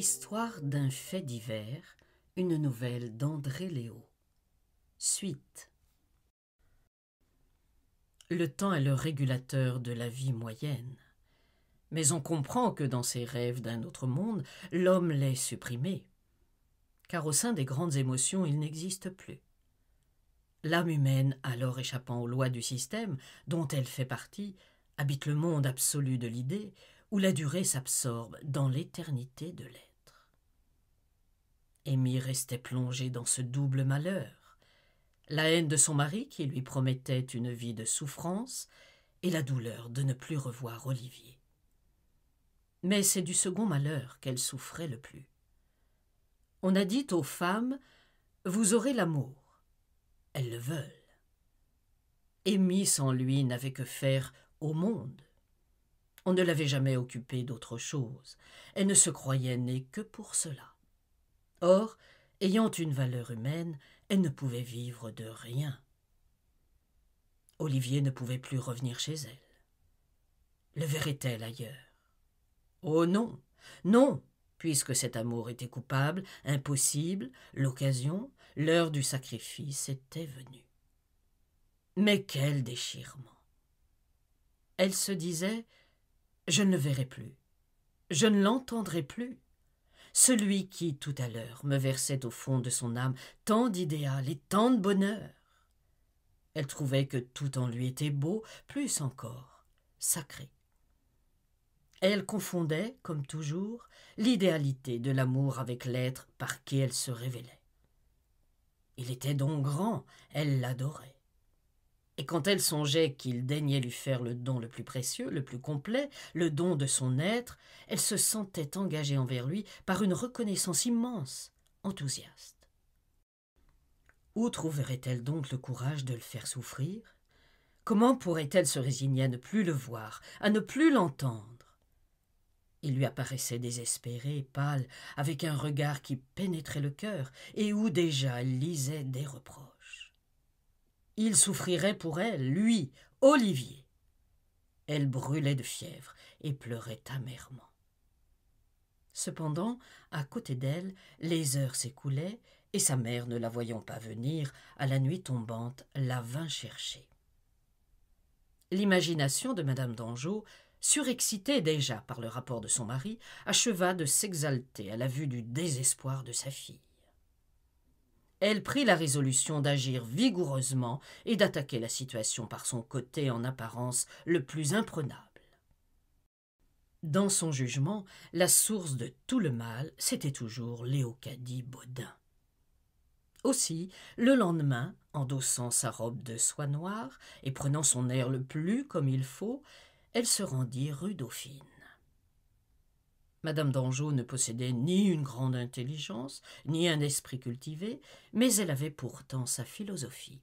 Histoire d'un fait divers, une nouvelle d'André Léo. Suite. Le temps est le régulateur de la vie moyenne. Mais on comprend que dans ses rêves d'un autre monde, l'homme l'est supprimé. Car au sein des grandes émotions, il n'existe plus. L'âme humaine, alors échappant aux lois du système dont elle fait partie, habite le monde absolu de l'idée, où la durée s'absorbe dans l'éternité de l'être. Émy restait plongée dans ce double malheur, la haine de son mari qui lui promettait une vie de souffrance et la douleur de ne plus revoir Olivier. Mais c'est du second malheur qu'elle souffrait le plus. On a dit aux femmes Vous aurez l'amour. Elles le veulent. Amy sans lui n'avait que faire au monde on ne l'avait jamais occupée d'autre chose. Elle ne se croyait née que pour cela. Or, ayant une valeur humaine, elle ne pouvait vivre de rien. Olivier ne pouvait plus revenir chez elle. Le verrait-elle ailleurs Oh non, non, puisque cet amour était coupable, impossible, l'occasion, l'heure du sacrifice était venue. Mais quel déchirement Elle se disait je ne le verrai plus. Je ne l'entendrai plus. Celui qui, tout à l'heure, me versait au fond de son âme tant d'idéal et tant de bonheur. Elle trouvait que tout en lui était beau, plus encore, sacré. Elle confondait, comme toujours, l'idéalité de l'amour avec l'être par qui elle se révélait. Il était donc grand, elle l'adorait. Et quand elle songeait qu'il daignait lui faire le don le plus précieux, le plus complet, le don de son être, elle se sentait engagée envers lui par une reconnaissance immense, enthousiaste. Où trouverait-elle donc le courage de le faire souffrir Comment pourrait-elle se résigner à ne plus le voir, à ne plus l'entendre Il lui apparaissait désespéré, pâle, avec un regard qui pénétrait le cœur, et où déjà elle lisait des reproches. Il souffrirait pour elle, lui, Olivier. Elle brûlait de fièvre et pleurait amèrement. Cependant, à côté d'elle, les heures s'écoulaient, et sa mère, ne la voyant pas venir, à la nuit tombante, la vint chercher. L'imagination de Madame d'Anjou, surexcitée déjà par le rapport de son mari, acheva de s'exalter à la vue du désespoir de sa fille elle prit la résolution d'agir vigoureusement et d'attaquer la situation par son côté en apparence le plus imprenable. Dans son jugement, la source de tout le mal, c'était toujours Léocadie Baudin. Aussi, le lendemain, endossant sa robe de soie noire et prenant son air le plus comme il faut, elle se rendit rue Dauphine. Madame d'Anjou ne possédait ni une grande intelligence, ni un esprit cultivé, mais elle avait pourtant sa philosophie.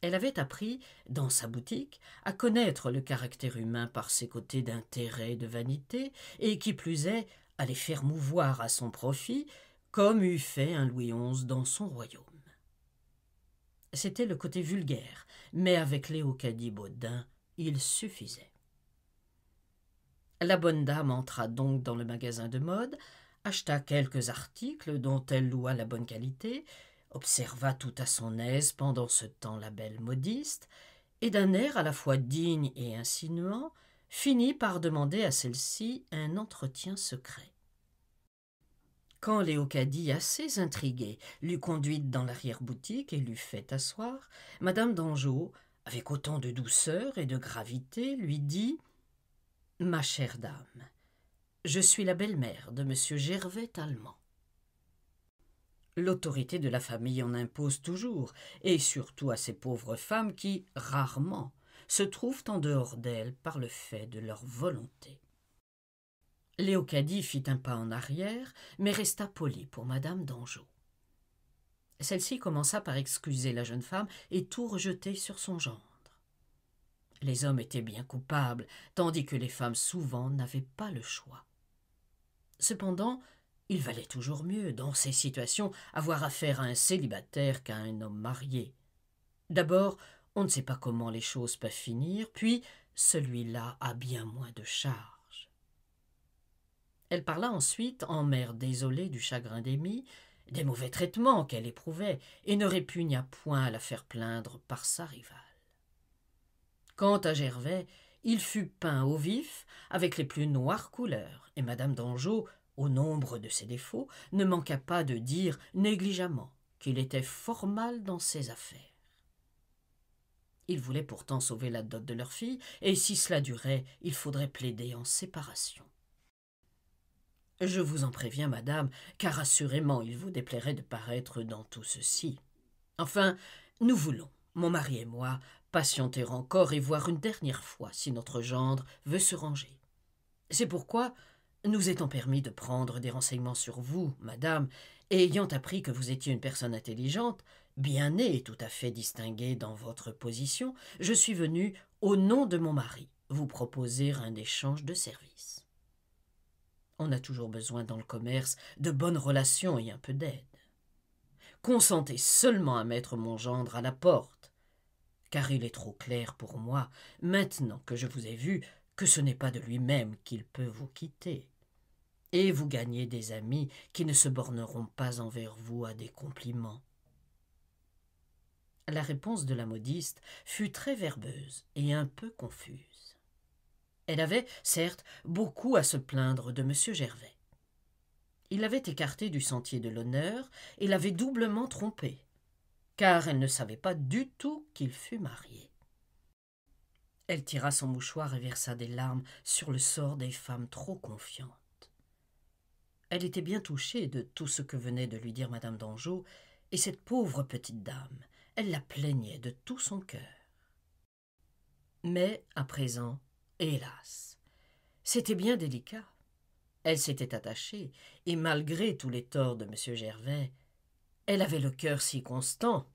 Elle avait appris, dans sa boutique, à connaître le caractère humain par ses côtés d'intérêt et de vanité, et qui plus est, à les faire mouvoir à son profit, comme eût fait un Louis XI dans son royaume. C'était le côté vulgaire, mais avec Léocadie Baudin, il suffisait. La bonne dame entra donc dans le magasin de mode, acheta quelques articles dont elle loua la bonne qualité, observa tout à son aise pendant ce temps la belle modiste, et d'un air à la fois digne et insinuant, finit par demander à celle-ci un entretien secret. Quand Léocadie, assez intriguée, l'eut conduite dans l'arrière-boutique et l'eut fait asseoir, Madame d'Anjou, avec autant de douceur et de gravité, lui dit Ma chère dame, je suis la belle-mère de M. Gervais Allemand. L'autorité de la famille en impose toujours, et surtout à ces pauvres femmes qui, rarement, se trouvent en dehors d'elles par le fait de leur volonté. Léocadie fit un pas en arrière, mais resta polie pour Madame d'Anjou. Celle-ci commença par excuser la jeune femme et tout rejeter sur son genre. Les hommes étaient bien coupables, tandis que les femmes souvent n'avaient pas le choix. Cependant, il valait toujours mieux, dans ces situations, avoir affaire à un célibataire qu'à un homme marié. D'abord, on ne sait pas comment les choses peuvent finir, puis celui-là a bien moins de charge. Elle parla ensuite, en mère désolée du chagrin d'Emmy, des mauvais traitements qu'elle éprouvait, et ne répugna point à la faire plaindre par sa rivale. Quant à Gervais, il fut peint au vif avec les plus noires couleurs, et Madame d'Anjou, au nombre de ses défauts, ne manqua pas de dire négligemment qu'il était fort mal dans ses affaires. Ils voulaient pourtant sauver la dot de leur fille, et si cela durait, il faudrait plaider en séparation. Je vous en préviens, madame, car assurément il vous déplairait de paraître dans tout ceci. Enfin, nous voulons, mon mari et moi, patienter encore et voir une dernière fois si notre gendre veut se ranger. C'est pourquoi, nous étant permis de prendre des renseignements sur vous, madame, et ayant appris que vous étiez une personne intelligente, bien née et tout à fait distinguée dans votre position, je suis venu, au nom de mon mari, vous proposer un échange de services. On a toujours besoin dans le commerce de bonnes relations et un peu d'aide. Consentez seulement à mettre mon gendre à la porte, car il est trop clair pour moi, maintenant que je vous ai vu, que ce n'est pas de lui-même qu'il peut vous quitter. Et vous gagnez des amis qui ne se borneront pas envers vous à des compliments. La réponse de la modiste fut très verbeuse et un peu confuse. Elle avait, certes, beaucoup à se plaindre de M. Gervais. Il l'avait écarté du sentier de l'honneur et l'avait doublement trompée car elle ne savait pas du tout qu'il fût marié. Elle tira son mouchoir et versa des larmes sur le sort des femmes trop confiantes. Elle était bien touchée de tout ce que venait de lui dire madame d'Anjou, et cette pauvre petite dame, elle la plaignait de tout son cœur. Mais, à présent, hélas, c'était bien délicat. Elle s'était attachée, et malgré tous les torts de M. Gervais, elle avait le cœur si constant.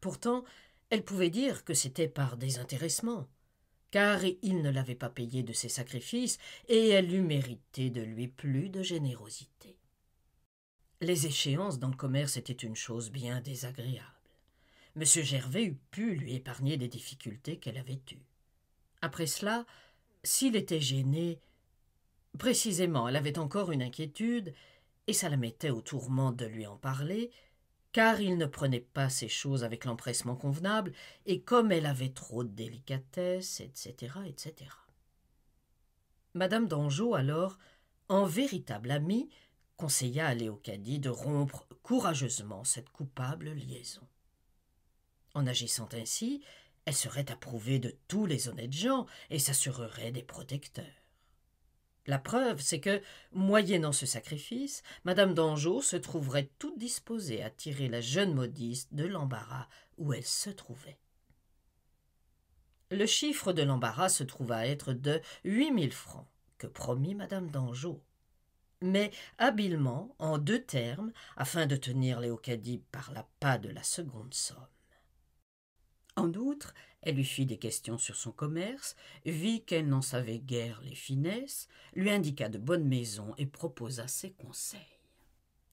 Pourtant, elle pouvait dire que c'était par désintéressement, car il ne l'avait pas payée de ses sacrifices, et elle eût mérité de lui plus de générosité. Les échéances dans le commerce étaient une chose bien désagréable. M. Gervais eût pu lui épargner des difficultés qu'elle avait eues. Après cela, s'il était gêné, précisément, elle avait encore une inquiétude, et ça la mettait au tourment de lui en parler, car il ne prenait pas ces choses avec l'empressement convenable, et comme elle avait trop de délicatesse, etc., etc. Madame d'Anjou, alors, en véritable amie, conseilla à Léocadie de rompre courageusement cette coupable liaison. En agissant ainsi, elle serait approuvée de tous les honnêtes gens et s'assurerait des protecteurs. La preuve, c'est que, moyennant ce sacrifice, Madame d'Anjou se trouverait toute disposée à tirer la jeune modiste de l'embarras où elle se trouvait. Le chiffre de l'embarras se trouva être de huit mille francs, que promit Madame d'Anjou. Mais habilement, en deux termes, afin de tenir Léocadie par la pas de la seconde somme. En outre, elle lui fit des questions sur son commerce, vit qu'elle n'en savait guère les finesses, lui indiqua de bonnes maisons et proposa ses conseils.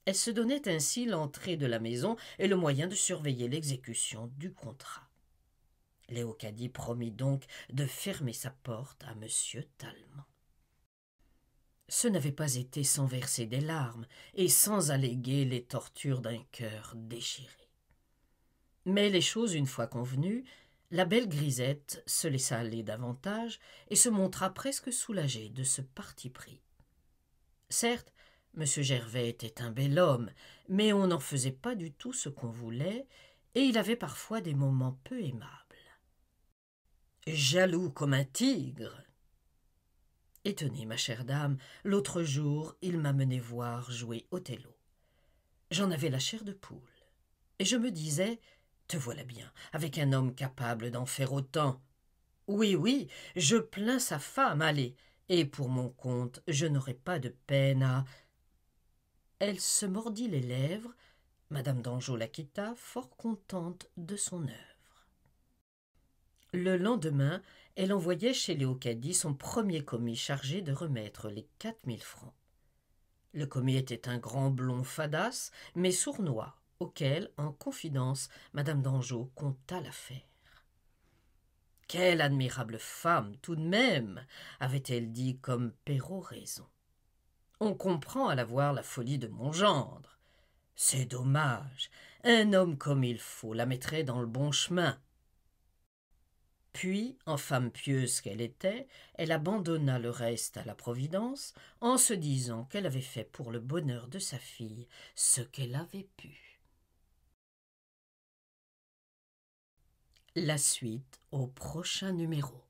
Elle se donnait ainsi l'entrée de la maison et le moyen de surveiller l'exécution du contrat. Léocadie promit donc de fermer sa porte à M. Talmont. Ce n'avait pas été sans verser des larmes et sans alléguer les tortures d'un cœur déchiré. Mais les choses une fois convenues, la belle Grisette se laissa aller davantage et se montra presque soulagée de ce parti pris. Certes, M. Gervais était un bel homme, mais on n'en faisait pas du tout ce qu'on voulait, et il avait parfois des moments peu aimables. Jaloux comme un tigre. Et ma chère dame, l'autre jour, il m'a mené voir jouer Othello. J'en avais la chair de poule, et je me disais, te voilà bien, avec un homme capable d'en faire autant. Oui, oui, je plains sa femme, allez, et pour mon compte, je n'aurai pas de peine à. Elle se mordit les lèvres. Madame d'Anjou la quitta, fort contente de son œuvre. Le lendemain, elle envoyait chez Léocadie son premier commis chargé de remettre les quatre mille francs. Le commis était un grand blond fadasse, mais sournois, auquel, en confidence, Madame d'Angeau conta l'affaire. Quelle admirable femme, tout de même, avait-elle dit comme Perrault raison. On comprend à la voir la folie de mon gendre. C'est dommage. Un homme comme il faut la mettrait dans le bon chemin. Puis, en femme pieuse qu'elle était, elle abandonna le reste à la Providence en se disant qu'elle avait fait pour le bonheur de sa fille ce qu'elle avait pu. La suite au prochain numéro.